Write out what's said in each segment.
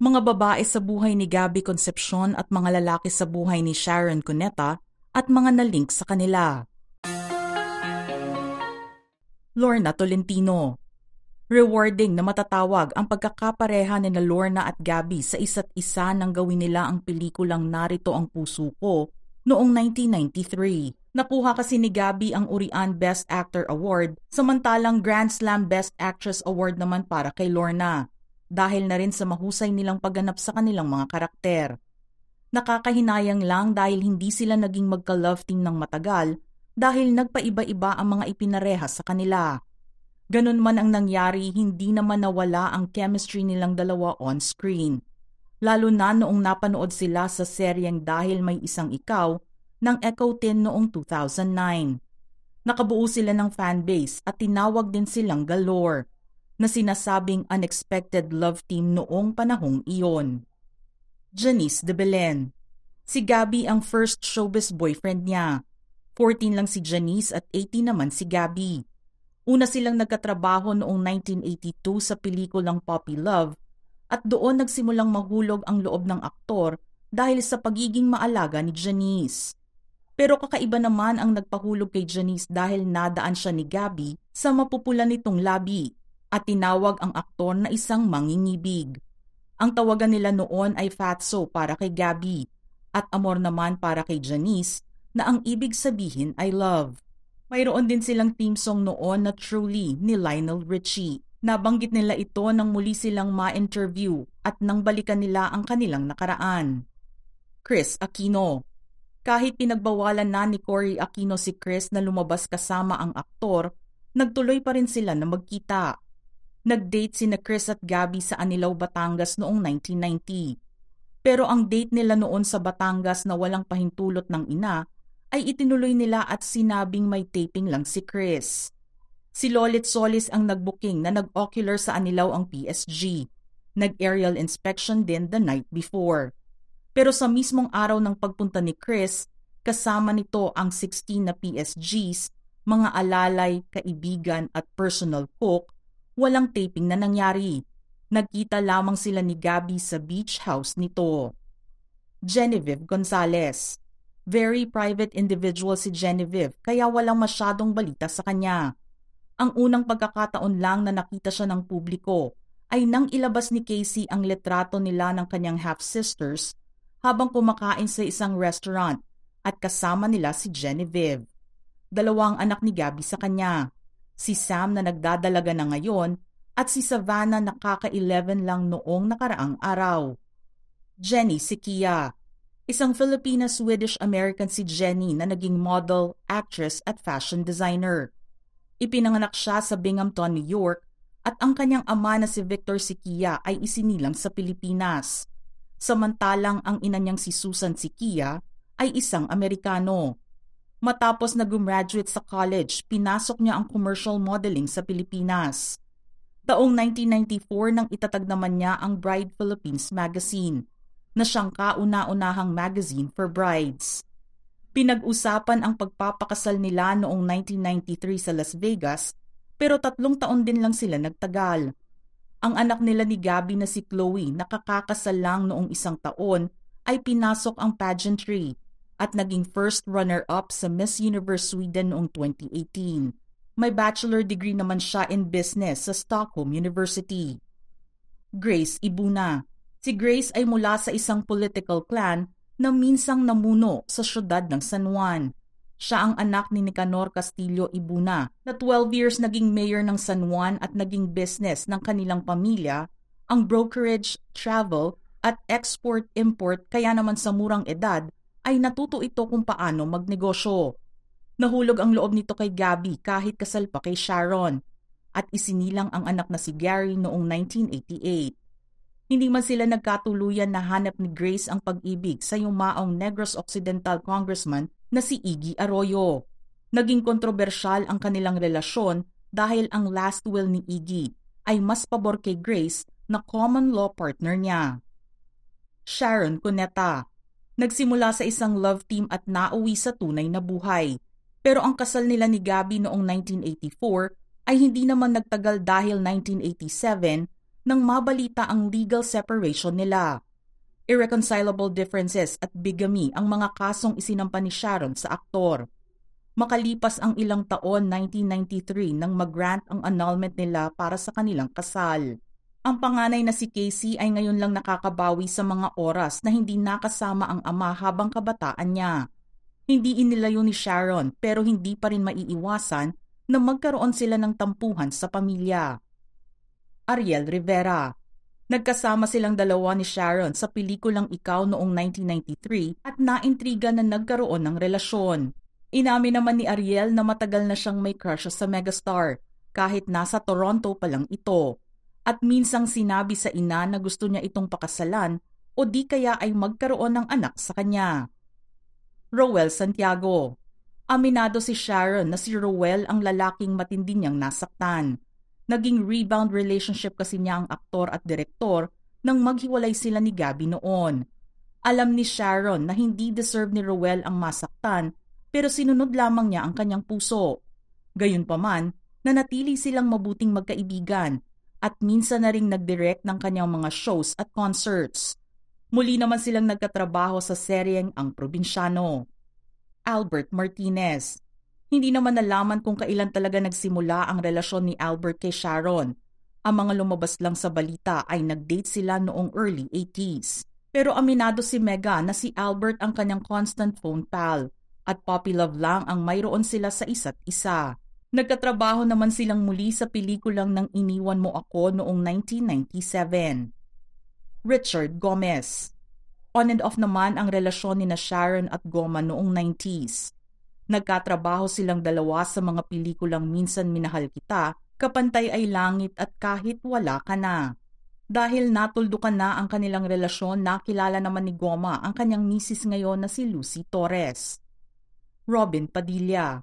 mga babae sa buhay ni Gabby Concepcion at mga lalaki sa buhay ni Sharon Cuneta at mga nalink sa kanila. Lorna Tolentino Rewarding na matatawag ang pagkakapareha ni na Lorna at Gabby sa isa't isa nang gawin nila ang pelikulang Narito ang Puso Ko noong 1993. Nakuha kasi ni Gabby ang Urian Best Actor Award, samantalang Grand Slam Best Actress Award naman para kay Lorna dahil na rin sa mahusay nilang pagganap sa kanilang mga karakter. Nakakahinayang lang dahil hindi sila naging magka-love team ng matagal dahil nagpaiba-iba ang mga ipinarehas sa kanila. Ganun man ang nangyari, hindi naman nawala ang chemistry nilang dalawa on screen. Lalo na noong napanood sila sa seryeng Dahil May Isang Ikaw ng Echo 10 noong 2009. Nakabuo sila ng fanbase at tinawag din silang galore na sinasabing unexpected love team noong panahong iyon. Janice de Belen Si Gabby ang first showbiz boyfriend niya. 14 lang si Janice at 18 naman si Gabby. Una silang nagkatrabaho noong 1982 sa pelikulang Poppy Love at doon nagsimulang mahulog ang loob ng aktor dahil sa pagiging maalaga ni Janice. Pero kakaiba naman ang nagpahulog kay Janice dahil nadaan siya ni Gabby sa mapupulan nitong labi at tinawag ang aktor na isang mangingibig. Ang tawagan nila noon ay Fatso para kay Gabby at Amor naman para kay Janice na ang ibig sabihin ay love. Mayroon din silang team song noon na Truly ni Lionel Richie. Nabanggit nila ito nang muli silang ma-interview at nang balikan nila ang kanilang nakaraan. Chris Aquino Kahit pinagbawalan na ni Cory Aquino si Chris na lumabas kasama ang aktor, nagtuloy pa rin sila na magkita. Nag-date sina Chris at Gabby sa Anilaw, Batangas noong 1990. Pero ang date nila noon sa Batangas na walang pahintulot ng ina ay itinuloy nila at sinabing may taping lang si Chris. Si Lolit Solis ang nagbuking na nag-ocular sa Anilaw ang PSG. Nag-aerial inspection din the night before. Pero sa mismong araw ng pagpunta ni Chris, kasama nito ang 16 na PSGs, mga alalay, kaibigan at personal cook walang taping na nangyari. Nagkita lamang sila ni Gabby sa beach house nito. Genevieve Gonzalez Very private individual si Genevieve kaya walang masyadong balita sa kanya. Ang unang pagkakataon lang na nakita siya ng publiko ay nang ilabas ni Casey ang letrato nila ng kanyang half-sisters habang kumakain sa isang restaurant at kasama nila si Genevieve. Dalawang anak ni Gabby sa kanya si Sam na nagdadalaga na ngayon at si Savannah na kaka-11 lang noong nakaraang araw. Jenny Sikia Isang Filipina-Swedish-American si Jenny na naging model, actress at fashion designer. Ipinanganak siya sa Binghamton, New York at ang kanyang ama na si Victor Sikia ay isinilang sa Pilipinas. Samantalang ang ina niyang si Susan Sikia ay isang Amerikano. Matapos na gumraduate sa college, pinasok niya ang commercial modeling sa Pilipinas. Taong 1994 nang itatag naman niya ang Bride Philippines magazine, na siyang kauna-unahang magazine for brides. Pinag-usapan ang pagpapakasal nila noong 1993 sa Las Vegas pero tatlong taon din lang sila nagtagal. Ang anak nila ni Gabby na si Chloe nakakakasal lang noong isang taon ay pinasok ang pageantry at naging first runner-up sa Miss Universe Sweden noong 2018. May bachelor degree naman siya in business sa Stockholm University. Grace Ibuna Si Grace ay mula sa isang political clan na minsang namuno sa syudad ng San Juan. Siya ang anak ni Nicanor Castillo Ibuna na 12 years naging mayor ng San Juan at naging business ng kanilang pamilya, ang brokerage, travel at export-import kaya naman sa murang edad ay natuto ito kung paano magnegosyo. Nahulog ang loob nito kay Gabby kahit kasal pa kay Sharon at isinilang ang anak na si Gary noong 1988. Hindi man sila nagkatuluyan na hanap ni Grace ang pag-ibig sa yumaong Negros Occidental Congressman na si Iggy Arroyo. Naging kontrobersyal ang kanilang relasyon dahil ang last will ni Iggy ay mas pabor kay Grace na common law partner niya. Sharon Cuneta nagsimula sa isang love team at nauwi sa tunay na buhay. Pero ang kasal nila ni Gabby noong 1984 ay hindi naman nagtagal dahil 1987 nang mabalita ang legal separation nila. Irreconcilable differences at bigamy ang mga kasong isinampa ni Sharon sa aktor. Makalipas ang ilang taon 1993 nang mag-grant ang annulment nila para sa kanilang kasal. Ang panganay na si Casey ay ngayon lang nakakabawi sa mga oras na hindi nakasama ang ama habang kabataan niya. Hindi inilayo ni Sharon pero hindi pa rin maiiwasan na magkaroon sila ng tampuhan sa pamilya. Ariel Rivera Nagkasama silang dalawa ni Sharon sa pelikulang Ikaw noong 1993 at naintriga na nagkaroon ng relasyon. Inamin naman ni Ariel na matagal na siyang may crush sa megastar kahit nasa Toronto pa lang ito at minsang sinabi sa ina na gusto niya itong pakasalan o di kaya ay magkaroon ng anak sa kanya. Roel Santiago Aminado si Sharon na si Roel ang lalaking matindi niyang nasaktan. Naging rebound relationship kasi niya ang aktor at direktor nang maghiwalay sila ni Gabby noon. Alam ni Sharon na hindi deserve ni Roel ang masaktan pero sinunod lamang niya ang kanyang puso. Gayunpaman, nanatili silang mabuting magkaibigan at minsan na ring nagdirect ng kanyang mga shows at concerts. Muli naman silang nagkatrabaho sa seryeng Ang Probinsyano. Albert Martinez Hindi naman nalaman kung kailan talaga nagsimula ang relasyon ni Albert kay Sharon. Ang mga lumabas lang sa balita ay nag-date sila noong early 80s. Pero aminado si Mega na si Albert ang kanyang constant phone pal at puppy love lang ang mayroon sila sa isa't isa. Nagkatrabaho naman silang muli sa pelikulang Nang Iniwan Mo Ako noong 1997. Richard Gomez On and off naman ang relasyon ni na Sharon at Goma noong 90s. Nagkatrabaho silang dalawa sa mga pelikulang Minsan Minahal Kita, Kapantay ay Langit at Kahit Wala Ka Na. Dahil natuldukan na ang kanilang relasyon, nakilala naman ni Goma ang kanyang misis ngayon na si Lucy Torres. Robin Padilla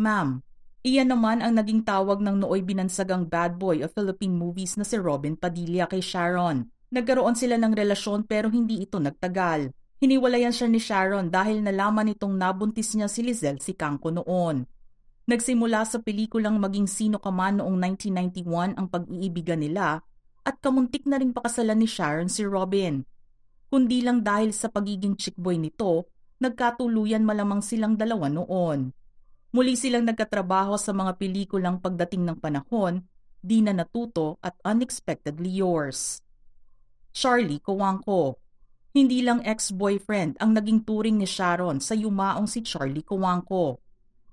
Ma'am, Iyan naman ang naging tawag ng nooy binansagang bad boy of Philippine movies na si Robin Padilla kay Sharon. Nagkaroon sila ng relasyon pero hindi ito nagtagal. Hiniwalayan siya ni Sharon dahil nalaman nitong nabuntis niya si Lizelle si Kangko noon. Nagsimula sa pelikulang Maging Sino Ka Man noong 1991 ang pag-iibigan nila at kamuntik na rin pakasalan ni Sharon si Robin. Kundi lang dahil sa pagiging chickboy nito, nagkatuluyan malamang silang dalawa noon. Muli silang nagkatrabaho sa mga pelikulang pagdating ng panahon, Di na natuto at Unexpectedly Yours. Charlie Kowangko Hindi lang ex-boyfriend ang naging turing ni Sharon sa yumaong si Charlie Kowangko.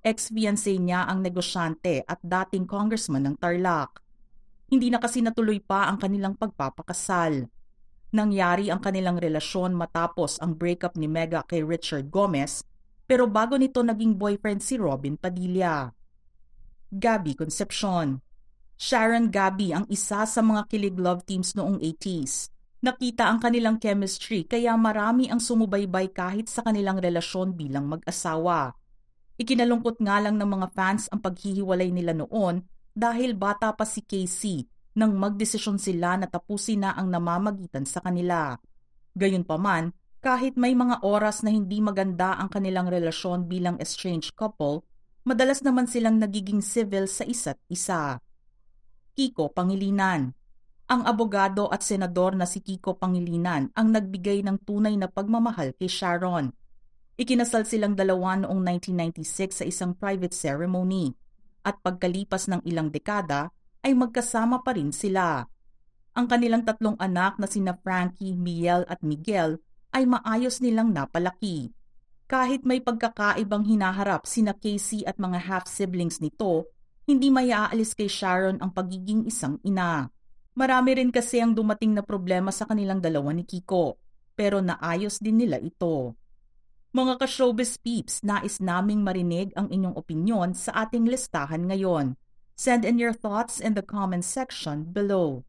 Ex-fiancé niya ang negosyante at dating congressman ng Tarlac. Hindi na kasi natuloy pa ang kanilang pagpapakasal. Nangyari ang kanilang relasyon matapos ang breakup ni Mega kay Richard Gomez pero bago nito naging boyfriend si Robin Padilla. Gabby Concepcion Sharon Gabby ang isa sa mga kilig love teams noong 80s. Nakita ang kanilang chemistry kaya marami ang sumubaybay kahit sa kanilang relasyon bilang mag-asawa. Ikinalungkot nga lang ng mga fans ang paghihiwalay nila noon dahil bata pa si Casey nang magdesisyon sila na tapusin na ang namamagitan sa kanila. Gayunpaman, kahit may mga oras na hindi maganda ang kanilang relasyon bilang estranged couple, madalas naman silang nagiging civil sa isa't isa. Kiko Pangilinan Ang abogado at senador na si Kiko Pangilinan ang nagbigay ng tunay na pagmamahal kay Sharon. Ikinasal silang dalawa noong 1996 sa isang private ceremony at pagkalipas ng ilang dekada ay magkasama pa rin sila. Ang kanilang tatlong anak na sina Frankie, Miel at Miguel ay maayos nilang napalaki. Kahit may pagkakaibang hinaharap sina Casey at mga half-siblings nito, hindi mayaalis kay Sharon ang pagiging isang ina. Marami rin kasi ang dumating na problema sa kanilang dalawa ni Kiko, pero naayos din nila ito. Mga ka-showbiz peeps, nais naming marinig ang inyong opinyon sa ating listahan ngayon. Send in your thoughts in the comment section below.